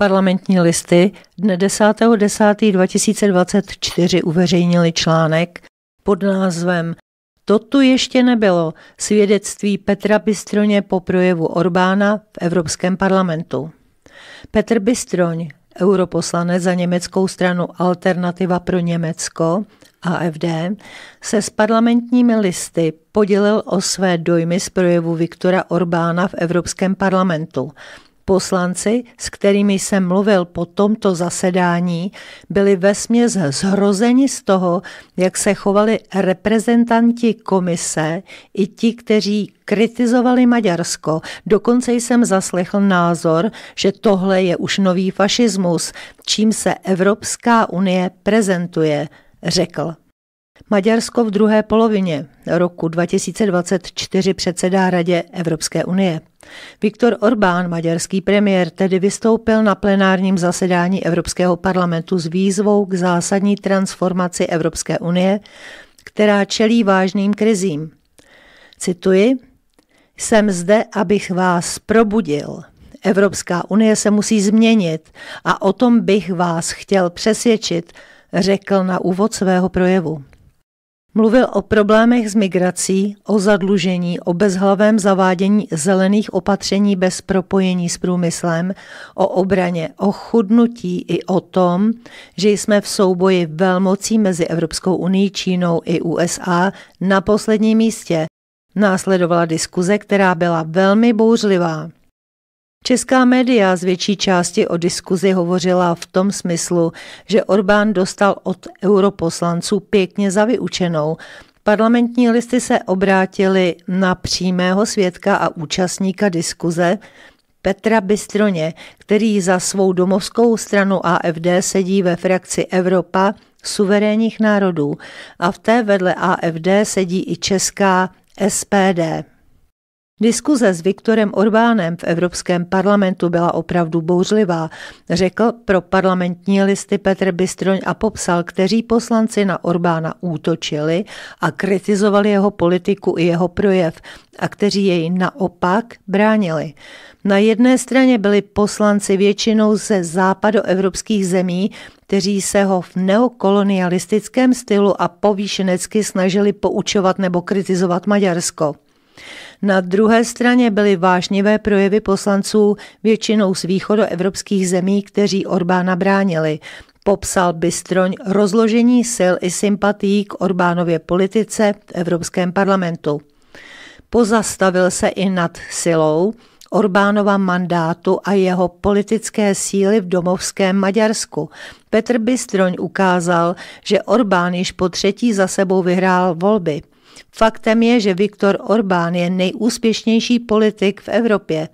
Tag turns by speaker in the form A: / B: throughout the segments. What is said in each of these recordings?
A: Parlamentní listy dne 10.10.2024 uveřejnili článek pod názvem To tu ještě nebylo svědectví Petra Bystroně po projevu Orbána v Evropském parlamentu. Petr Bystroň, europoslanec za německou stranu Alternativa pro Německo, AFD, se s parlamentními listy podělil o své dojmy z projevu Viktora Orbána v Evropském parlamentu – Poslanci, s kterými jsem mluvil po tomto zasedání, byli ve směs zhrozeni z toho, jak se chovali reprezentanti komise i ti, kteří kritizovali Maďarsko. Dokonce jsem zaslechl názor, že tohle je už nový fašismus, čím se Evropská unie prezentuje, řekl. Maďarsko v druhé polovině roku 2024 předsedá Radě Evropské unie. Viktor Orbán, maďarský premiér, tedy vystoupil na plenárním zasedání Evropského parlamentu s výzvou k zásadní transformaci Evropské unie, která čelí vážným krizím. Cituji: Jsem zde, abych vás probudil. Evropská unie se musí změnit a o tom bych vás chtěl přesvědčit, řekl na úvod svého projevu. Mluvil o problémech s migrací, o zadlužení, o bezhlavém zavádění zelených opatření bez propojení s průmyslem, o obraně, o chudnutí i o tom, že jsme v souboji velmocí mezi Evropskou unii, Čínou i USA na posledním místě. Následovala diskuze, která byla velmi bouřlivá. Česká média z větší části o diskuzi hovořila v tom smyslu, že Orbán dostal od europoslanců pěkně za vyučenou. Parlamentní listy se obrátili na přímého svědka a účastníka diskuze, Petra Bystroně, který za svou domovskou stranu AFD sedí ve frakci Evropa suverénních národů a v té vedle AFD sedí i česká SPD. Diskuze s Viktorem Orbánem v Evropském parlamentu byla opravdu bouřlivá, řekl pro parlamentní listy Petr Bystroň a popsal, kteří poslanci na Orbána útočili a kritizovali jeho politiku i jeho projev a kteří jej naopak bránili. Na jedné straně byli poslanci většinou ze západoevropských zemí, kteří se ho v neokolonialistickém stylu a povýšenecky snažili poučovat nebo kritizovat Maďarsko. Na druhé straně byly vášnivé projevy poslanců většinou z východoevropských zemí, kteří Orbána bránili. Popsal Bystroň rozložení sil i sympatií k Orbánově politice v Evropském parlamentu. Pozastavil se i nad silou, Orbánova mandátu a jeho politické síly v domovském Maďarsku. Petr Bystroň ukázal, že Orbán již po třetí za sebou vyhrál volby. Faktem je, že Viktor Orbán je nejúspěšnější politik v Evropě.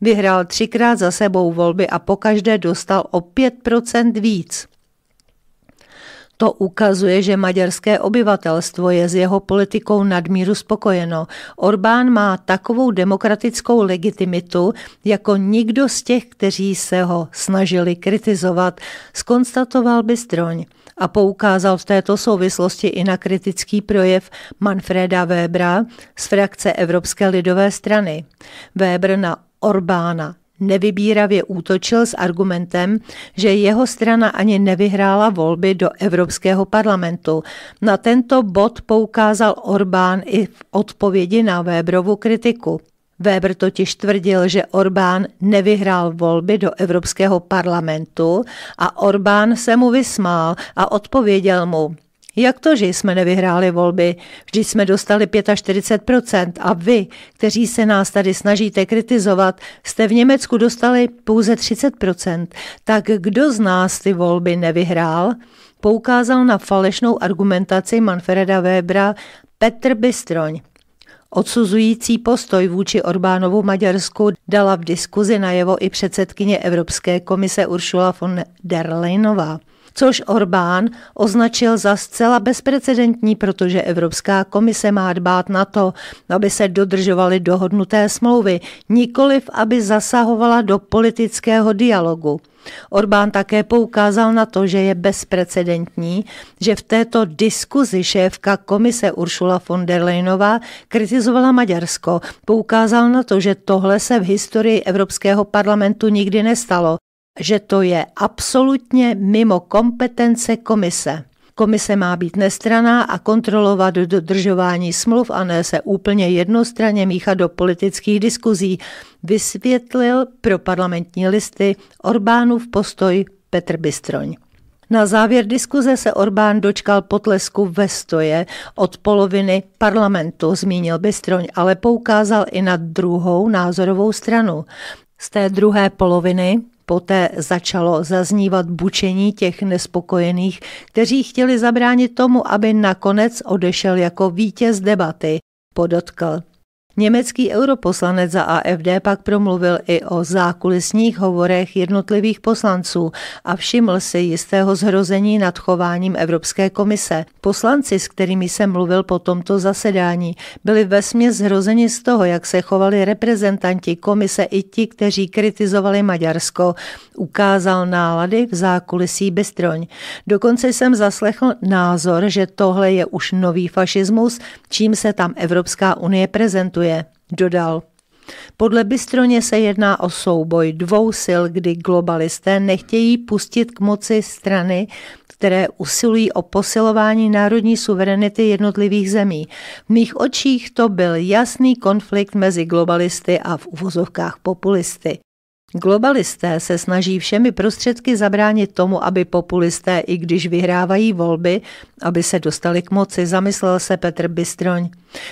A: Vyhrál třikrát za sebou volby a pokaždé dostal o 5% víc. To ukazuje, že maďarské obyvatelstvo je s jeho politikou nadmíru spokojeno. Orbán má takovou demokratickou legitimitu, jako nikdo z těch, kteří se ho snažili kritizovat, skonstatoval Bystroň a poukázal v této souvislosti i na kritický projev Manfreda Webera z frakce Evropské lidové strany. Weber na Orbána nevybíravě útočil s argumentem, že jeho strana ani nevyhrála volby do Evropského parlamentu. Na tento bod poukázal Orbán i v odpovědi na Weberovu kritiku. Weber totiž tvrdil, že Orbán nevyhrál volby do Evropského parlamentu a Orbán se mu vysmál a odpověděl mu, jak to, že jsme nevyhráli volby? vždy jsme dostali 45% a vy, kteří se nás tady snažíte kritizovat, jste v Německu dostali pouze 30%. Tak kdo z nás ty volby nevyhrál? Poukázal na falešnou argumentaci Manfreda Webera Petr Bystroň, Odsuzující postoj vůči Orbánovu Maďarsku dala v diskuzi najevo i předsedkyně Evropské komise Ursula von der Leyenová což Orbán označil za zcela bezprecedentní, protože Evropská komise má dbát na to, aby se dodržovaly dohodnuté smlouvy, nikoliv aby zasahovala do politického dialogu. Orbán také poukázal na to, že je bezprecedentní, že v této diskuzi šéfka komise Uršula von der Leyenová kritizovala Maďarsko. Poukázal na to, že tohle se v historii Evropského parlamentu nikdy nestalo že to je absolutně mimo kompetence komise. Komise má být nestraná a kontrolovat dodržování smluv a ne se úplně jednostranně míchat do politických diskuzí, vysvětlil pro parlamentní listy Orbánův postoj Petr Bystroň. Na závěr diskuze se Orbán dočkal potlesku ve stoje od poloviny parlamentu, zmínil Bystroň, ale poukázal i na druhou názorovou stranu. Z té druhé poloviny Poté začalo zaznívat bučení těch nespokojených, kteří chtěli zabránit tomu, aby nakonec odešel jako vítěz debaty, podotkl. Německý europoslanec za AFD pak promluvil i o zákulisních hovorech jednotlivých poslanců a všiml si jistého zhrození nad chováním Evropské komise. Poslanci, s kterými jsem mluvil po tomto zasedání, byli ve směs zhrozeni z toho, jak se chovali reprezentanti komise i ti, kteří kritizovali Maďarsko. Ukázal nálady v zákulisí Bystroň. Dokonce jsem zaslechl názor, že tohle je už nový fašismus, čím se tam Evropská unie prezentuje boje, dodal. Podle Bystroně se jedná o souboj dvou sil, kdy globalisté nechtějí pustit k moci strany, které usilují o posilování národní suverenity jednotlivých zemí. V mých očích to byl jasný konflikt mezi globalisty a v uvozovkách populisty. Globalisté se snaží všemi prostředky zabránit tomu, aby populisté, i když vyhrávají volby, aby se dostali k moci, zamyslel se Petr Bystroň.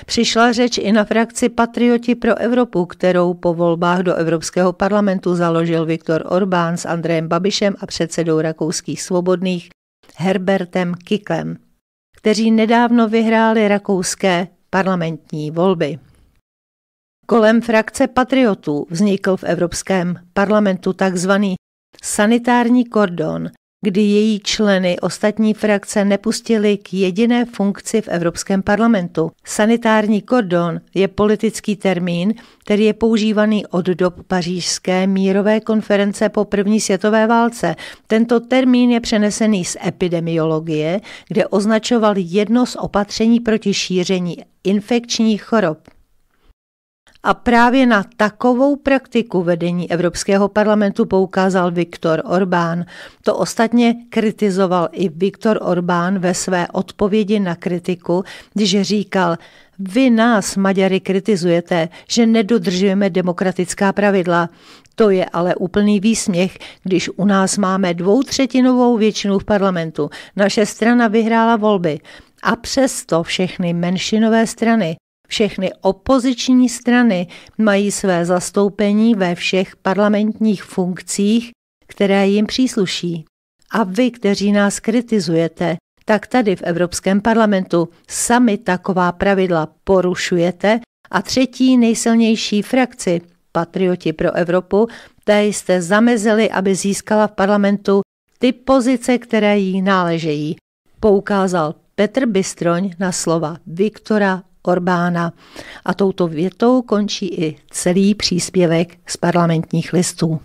A: Přišla řeč i na frakci Patrioti pro Evropu, kterou po volbách do Evropského parlamentu založil Viktor Orbán s Andrejem Babišem a předsedou rakouských svobodných Herbertem Kiklem, kteří nedávno vyhráli rakouské parlamentní volby. Kolem frakce patriotů vznikl v Evropském parlamentu takzvaný sanitární kordon, kdy její členy ostatní frakce nepustili k jediné funkci v Evropském parlamentu. Sanitární kordon je politický termín, který je používaný od dob pařížské mírové konference po první světové válce. Tento termín je přenesený z epidemiologie, kde označoval jedno z opatření proti šíření infekčních chorob. A právě na takovou praktiku vedení Evropského parlamentu poukázal Viktor Orbán. To ostatně kritizoval i Viktor Orbán ve své odpovědi na kritiku, když říkal, vy nás, Maďary, kritizujete, že nedodržujeme demokratická pravidla. To je ale úplný výsměch, když u nás máme dvoutřetinovou většinu v parlamentu. Naše strana vyhrála volby. A přesto všechny menšinové strany všechny opoziční strany mají své zastoupení ve všech parlamentních funkcích, které jim přísluší. A vy, kteří nás kritizujete, tak tady v Evropském parlamentu sami taková pravidla porušujete a třetí nejsilnější frakci, Patrioti pro Evropu, té jste zamezili, aby získala v parlamentu ty pozice, které jí náležejí, poukázal Petr Bystroň na slova Viktora Orbána. A touto větou končí i celý příspěvek z parlamentních listů.